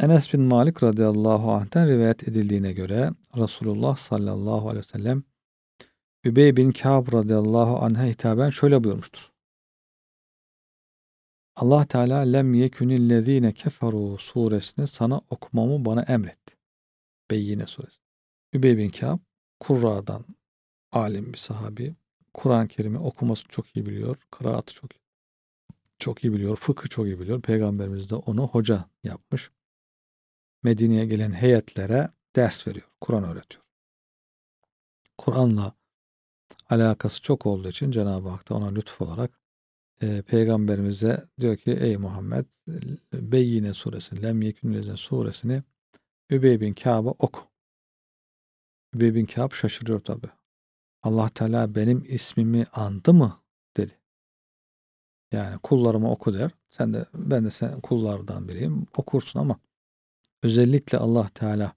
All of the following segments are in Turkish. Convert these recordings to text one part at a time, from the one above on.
Enes bin Malik radıyallahu anh'ten rivayet edildiğine göre Resulullah sallallahu aleyhi ve sellem Übey bin Ka'b radıyallahu anh'a hitaben şöyle buyurmuştur. Allah Teala lem yekunillezine keferu suresini sana okumamı bana emretti. Beyyine suresi. Übey bin Ka'b Kurra'dan alim bir sahabi. Kur'an-ı Kerim'i okuması çok iyi biliyor. Kıraatı çok Çok iyi biliyor. Fıkı çok iyi biliyor. Peygamberimiz de onu hoca yapmış. Medine'ye gelen heyetlere ders veriyor. Kur'an öğretiyor. Kur'an'la alakası çok olduğu için Cenab-ı Hak da ona lütuf olarak e, peygamberimize diyor ki ey Muhammed Beyyine suresini, Lem Yekün suresini Übey bin Kâb'a oku. Übey bin Kâb şaşırıyor tabi. Allah Teala benim ismimi andı mı? dedi. Yani kullarıma oku der. Sen de ben de sen kullardan biriyim. Okursun ama özellikle Allah Teala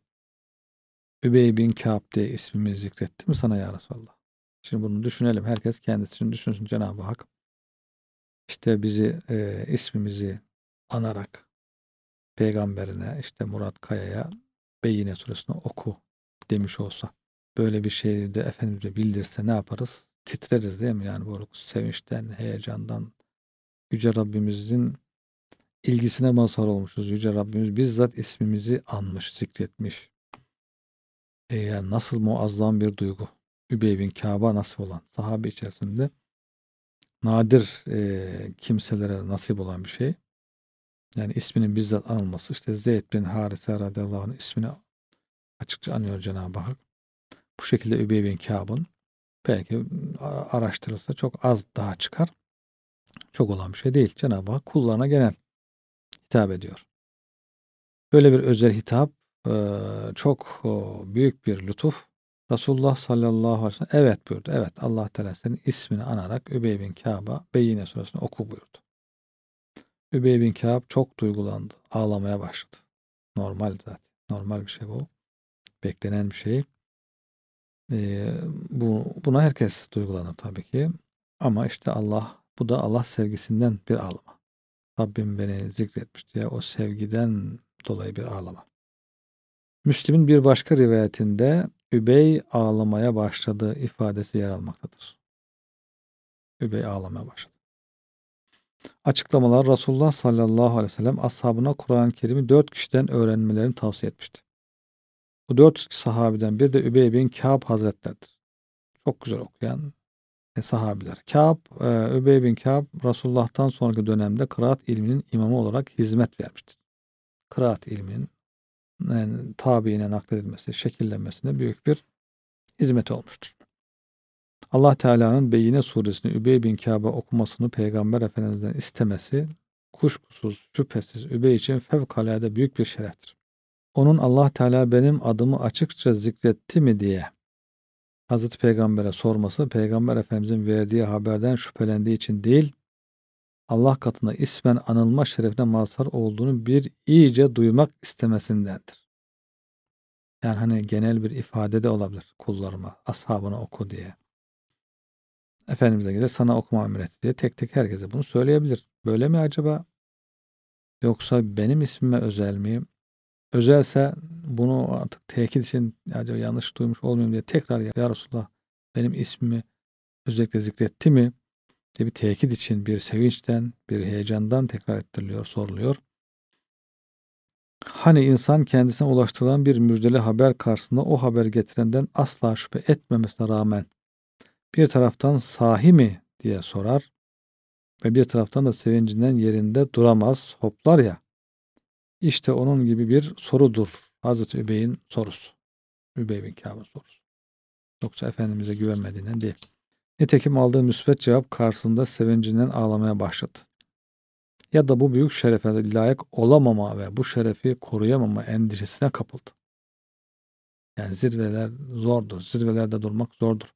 Übey bin Kâb diye ismimi zikretti mi sana ya Resulallah? Şimdi bunu düşünelim. Herkes kendisini düşünsün Cenab-ı Hak. İşte bizi e, ismimizi anarak peygamberine işte Murat Kaya'ya Beyine suresini oku demiş olsa böyle bir şeyi de Efendimiz'e bildirse ne yaparız? Titreriz değil mi? Yani bu sevinçten, heyecandan Yüce Rabbimizin ilgisine mazhar olmuşuz. Yüce Rabbimiz bizzat ismimizi anmış, zikretmiş. E yani nasıl muazzam bir duygu. Übey bin Kaba nasip olan sahabe içerisinde nadir e, kimselere nasip olan bir şey. Yani isminin bizzat anılması. İşte Zeyd bin Harise radıyallahu ismini açıkça anıyor Cenab-ı Hak. Bu şekilde Übey bin Kab'ın belki araştırılsa çok az daha çıkar. Çok olan bir şey değil. Cenab-ı Hak kullarına genel hitap ediyor. Böyle bir özel hitap çok büyük bir lütuf. Resulullah sallallahu aleyhi ve sellem evet buyurdu. Evet Allah Teala senin ismini anarak Übey bin Kâb'a beyine suresini oku buyurdu. Übey bin Kâb çok duygulandı. Ağlamaya başladı. Normal zaten. Normal bir şey bu. Beklenen bir şey. Ee, bu, buna herkes duygulanır tabii ki. Ama işte Allah, bu da Allah sevgisinden bir ağlama. Rabbim beni zikretmiş diye o sevgiden dolayı bir ağlama. Müslim'in bir başka rivayetinde Übey ağlamaya başladı ifadesi yer almaktadır. Übey ağlamaya başladı. Açıklamalar Resulullah sallallahu aleyhi ve sellem ashabına Kur'an-ı Kerim'i dört kişiden öğrenmelerini tavsiye etmişti. Bu dört sahabeden bir de Übey bin Kâb Hazretlerdir. Çok güzel okuyan, e, sahabiler. Kâb, e, Übey bin Kâb Resulullah'tan sonraki dönemde kıraat ilminin imamı olarak hizmet vermiştir. Kıraat ilminin yani, tabiine nakledilmesi, şekillenmesine büyük bir hizmet olmuştur. Allah Teala'nın Beyine suresini Übey bin Kâb'e okumasını Peygamber Efendimiz'den istemesi kuşkusuz, şüphesiz Übey için fevkalade büyük bir şereftir. Onun Allah Teala benim adımı açıkça zikretti mi diye Hazreti Peygamber'e sorması Peygamber Efendimizin verdiği haberden şüphelendiği için değil, Allah katına ismen anılma şerefine mazhar olduğunu bir iyice duymak istemesindendir. Yani hani genel bir ifade de olabilir kullarıma, ashabına oku diye. Efendimiz'e gelir sana okuma emretti diye tek tek herkese bunu söyleyebilir. Böyle mi acaba? Yoksa benim ismime özel mi? Özelse bunu artık tekit için acaba yanlış duymuş olmayayım diye tekrar ya, ya benim ismimi özellikle zikretti mi diye bir tekit için bir sevinçten bir heyecandan tekrar ettiriliyor soruluyor. Hani insan kendisine ulaştırılan bir müjdeli haber karşısında o haber getirenden asla şüphe etmemesine rağmen bir taraftan sahi mi diye sorar ve bir taraftan da sevincinden yerinde duramaz, hoplar ya. İşte onun gibi bir sorudur Hazreti Übey'in sorusu. Übey bin Kâb'ın sorusu. Yoksa Efendimiz'e güvenmediğinden değil. Nitekim aldığı müsbet cevap karşısında sevincinden ağlamaya başladı. Ya da bu büyük şerefe layık olamama ve bu şerefi koruyamama endişesine kapıldı. Yani zirveler zordur. Zirvelerde durmak zordur.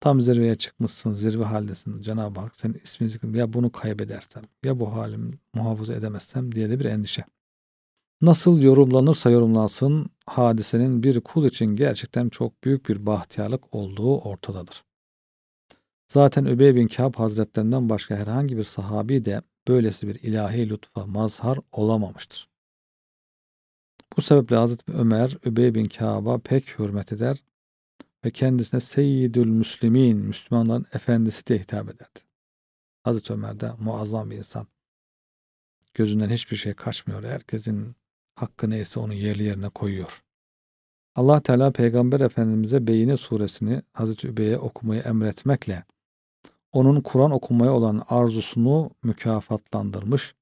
Tam zirveye çıkmışsın, zirve haldesin. Cenab-ı Hak senin ismini ya bunu kaybedersem, ya bu halimi muhafaza edemezsem diye de bir endişe. Nasıl yorumlanırsa yorumlansın hadisenin bir kul için gerçekten çok büyük bir bahtiyarlık olduğu ortadadır. Zaten Übey bin Kâb hazretlerinden başka herhangi bir sahabi de böylesi bir ilahi lütfa mazhar olamamıştır. Bu sebeple Hazreti Ömer Übey bin Kâb'a pek hürmet eder ve kendisine Seyyidül Müslimin, Müslümanların efendisi diye hitap ederdi. Hazreti Ömer de muazzam bir insan. Gözünden hiçbir şey kaçmıyor. Herkesin hakkı neyse onu yerli yerine koyuyor. Allah Teala Peygamber Efendimiz'e Beyine suresini Hazreti Übey'e okumayı emretmekle onun Kur'an okumaya olan arzusunu mükafatlandırmış,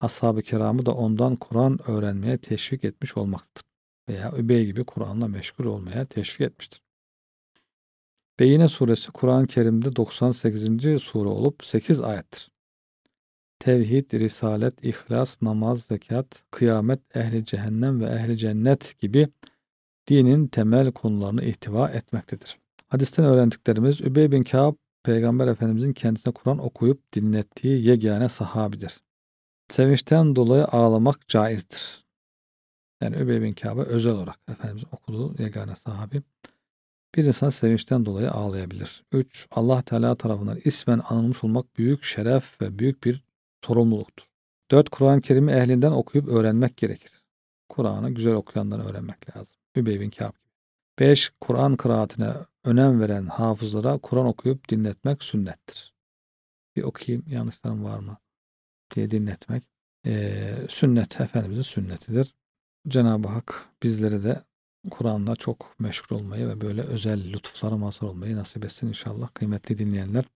ashab-ı kiramı da ondan Kur'an öğrenmeye teşvik etmiş olmaktır. Veya Übey gibi Kur'an'la meşgul olmaya teşvik etmiştir. Beyine suresi Kur'an-ı Kerim'de 98. sure olup 8 ayettir tevhid, risalet, ihlas, namaz, zekat, kıyamet, ehli cehennem ve ehli cennet gibi dinin temel konularını ihtiva etmektedir. Hadisten öğrendiklerimiz Übey bin Ka'b Peygamber Efendimizin kendisine Kur'an okuyup dinlettiği yegane sahabidir. Sevinçten dolayı ağlamak caizdir. Yani Übey bin Ka'b'a özel olarak Efendimiz okuduğu yegane sahabi. Bir insan sevinçten dolayı ağlayabilir. 3. Allah Teala tarafından ismen anılmış olmak büyük şeref ve büyük bir sorumluluktur. Dört Kur'an-ı Kerim'i ehlinden okuyup öğrenmek gerekir. Kur'an'ı güzel okuyanları öğrenmek lazım. Übey bin Kâb. 5. Kur'an kıraatine önem veren hafızlara Kur'an okuyup dinletmek sünnettir. Bir okuyayım yanlışlarım var mı diye dinletmek. Ee, sünnet Efendimizin sünnetidir. Cenab-ı Hak bizlere de Kur'an'la çok meşgul olmayı ve böyle özel lütuflara mazhar olmayı nasip etsin inşallah kıymetli dinleyenler.